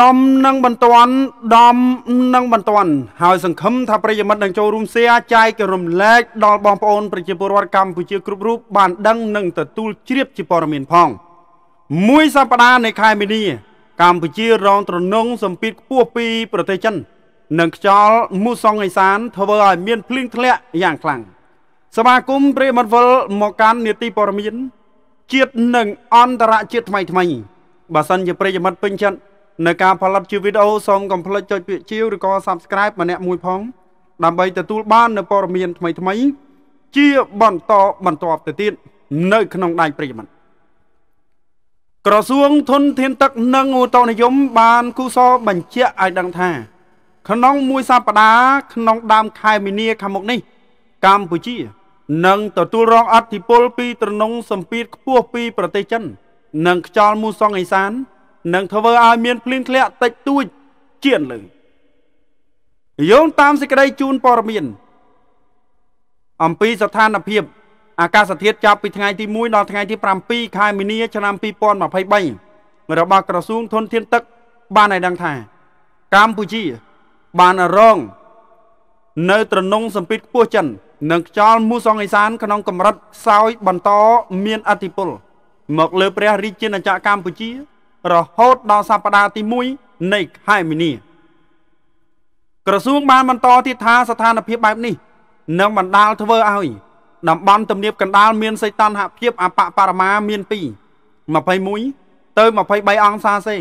ដំនឹងបន្ទាន់ដំនឹងបន្ទាន់ហើយសង្ឃឹមថាប្រិយមិត្តនឹងចូលរួមសៀចែករំលែកដល់បងប្អូនប្រជាពលរដ្ឋកម្ពុជាគ្រប់រូបបានដឹងនិងទទួលជ្រាបជាព័ត៌មានផង មួយសប្តាហ៍នៃខែមីនា កម្ពុជារងទ្រនងសម្ពាធខ្ពស់ពីប្រទេសចិននិងខ្យល់មូសុងឥសានធ្វើឲ្យមានភ្លៀងធ្លាក់យ៉ាងខ្លាំងសមាគមប្រិយមិត្តវិលមកកាន់នេតិព័ត៌មាន ជាតិនិងអន្តរជាតិថ្មីថ្មីបើសិនជាប្រិយមិត្តពេញចិត្តនៅការផលិតជាវីដេអូសូមកុំភ្លេចចុចពាក្យជាវឬក៏ Subscribe ម្នាក់មួយផង ដើម្បីទទួល បាននូវព័ត៌មានថ្មីៗជាបន្តបន្តទៅទៀតនៅ ក្នុងដៃប្រិយមិត្តក្រសួងធនធានទឹក និងឧតនិយមបានគូសបញ្ជាក់ឲ្យដឹងថាក្នុងមួយសប្តាហ៍ក្នុងដើមខែមីនាខាងមុខនេះ កម្ពុជានឹងទទួលរងអធិពលពីត្រនងសម្ពាធខ្ពស់ពី ប្រទេសចិននិងខ្យល់មូសុងឦសាននឹងធ្វើឲ្យមានភ្លៀងធ្លាក់តិចតួចជៀនលើយោងតាមសេចក្តីជូនព័ត៌មាន អំពីស្ថានភាពអាកាសធាតុចាប់ពីថ្ងៃទី1ដល់ថ្ងៃទី7ខែមីនាឆ្នាំ2023របស់ក្រសួងធនធាន ទឹក បានឲ្យដឹងថាកម្ពុជា បានរងនៅត្រនងសម្ពីតខ្ពស់ចិននិងខ្យល់មូសុងអេសានក្នុង កម្រិតខ្សោយបន្តមានអធិពលមកលើ ព្រះរាជាណាចក្រកម្ពុជារហូតដល់សប្តាហ៍ទី1នៃខែមីនាក្រសួងបានបន្តទៀតថាស្ថានភាពបែបនេះនឹងបណ្ដាលធ្វើឲ្យតំបន់ទំនាបកណ្ដាលមានសីតុណ្ហភាពអបបរមាមាន2 21ទៅ23អង្សាសេ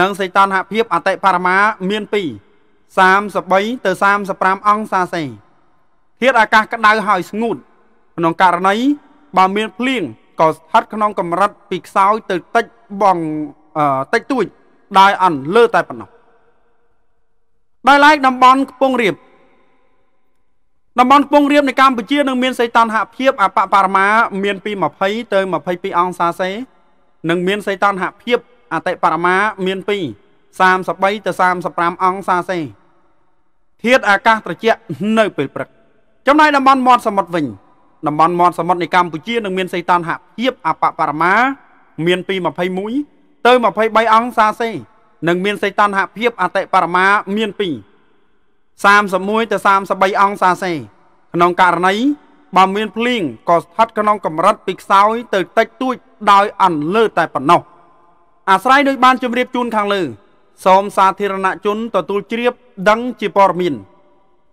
និងសីតុណ្ហភាពអតិបរមាមាន2 33ទៅ35អង្សាសេ ធាតុអាកាសក្តៅហើយស្ងួតក្នុងករណីបើមានភ្លៀងក៏ស្ថិតក្នុងកម្រិតពីខ្សោយទៅតិចបងអឺតិចតួចដោយអន់លើតែប៉ុណ្ណោះដោយឡែកតំបន់កំពង់រៀបតំបន់កំពង់រៀបនៃកម្ពុជានឹងមានសីតុណ្ហភាពអបបរមា មានពី20ទៅ22អង្សាសេនិងមានសីតុណ្ហភាពអតិបរមាមានពី33ទៅ35អង្សាសេ ធាតុអាកាសត្រជាក់នៅ ពេលព្រឹក ចំណែកតំបន់មាត់សមុទ្រវិញតំបន់មាត់សមុទ្រនៃកម្ពុជានឹងមានសីតុណ្ហភាពអបបរមា មានពី21ទៅ23អង្គសាសេនឹងមានសេតនហភាពអតិបរមាមាន2 31ទៅ33អង្គសាសេ ក្នុងករណីបើមានភ្លៀងក៏ស្ថិតក្នុងកម្រិតពីខ្សោយទៅតិចតួចដោយអន្លើតែប៉ុណ្ណោះអាស្រ័យដោយបានជម្រាបជូនខាងលើសូមសាធារណជន ទទួលជ្រាបដឹងជាព័ត៌មាន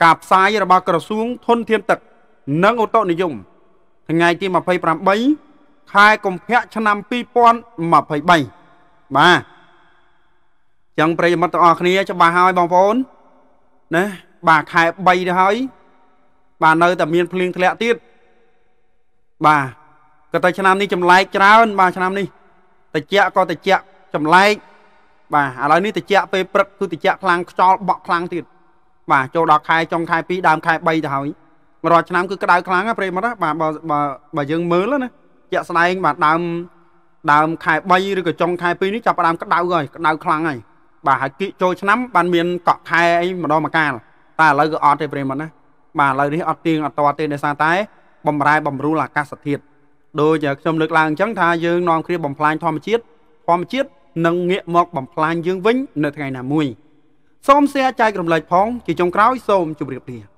ការផ្សាយរបស់ក្រសួងធនធានទឹកនិងឧតុនិយមថ្ងៃទី28ខែកុម្ភៈឆ្នាំ2023បាទចឹងប្រិយមិត្តទាំងអស់គ្នា ច្បាស់ហើយបងប្អូនណាបាទខែ3ទៅហើយ បាទនៅតែមានភ្លៀងធ្លាក់ទៀតបាទក៏តែឆ្នាំនេះចម្លែកច្រើនបាទឆ្នាំនេះតិចក៏តិចចម្លែកបាទឥឡូវនេះតិចពេលព្រឹកគឺតិចខ្លាំងខ្ចោលបក់ខ្លាំងទៀតបាទចូលដល់ខែចុងខែ2ដើមខែ3ទៅហើយរាល់ឆ្នាំគឺក្តៅខ្លាំងណាប្រិយមិត្តណាបាទបើបើយើងមើលណាជាក់ស្ដែងបាទដើមដើមខែ3ឬក៏ចុងខែ2នេះចាប់ផ្ដើមក្តៅហើយក្តៅខ្លាំងហើយបាទហើយគិចូលឆ្នាំបានមានកក់ខែអីម្ដងម្កាលតែឥឡូវក៏អត់ទេប្រិមត្តណាបាទឥឡូវនេះអត់ទៀងអត់តទេដោយសារតែបំរែបំរួលអាកាសធាតុដូចខ្ញុំលើកឡើងអញ្ចឹងថាយើងនាំគ្នាបំផ្លាញធម្មជាតិធម្មជាតិនឹងងាកមកបំផ្លាញយើងវិញ នៅថ្ងៃណាមួយសូម share ចែករំលែកផងជាចុងក្រោយ សូមជម្រាបលា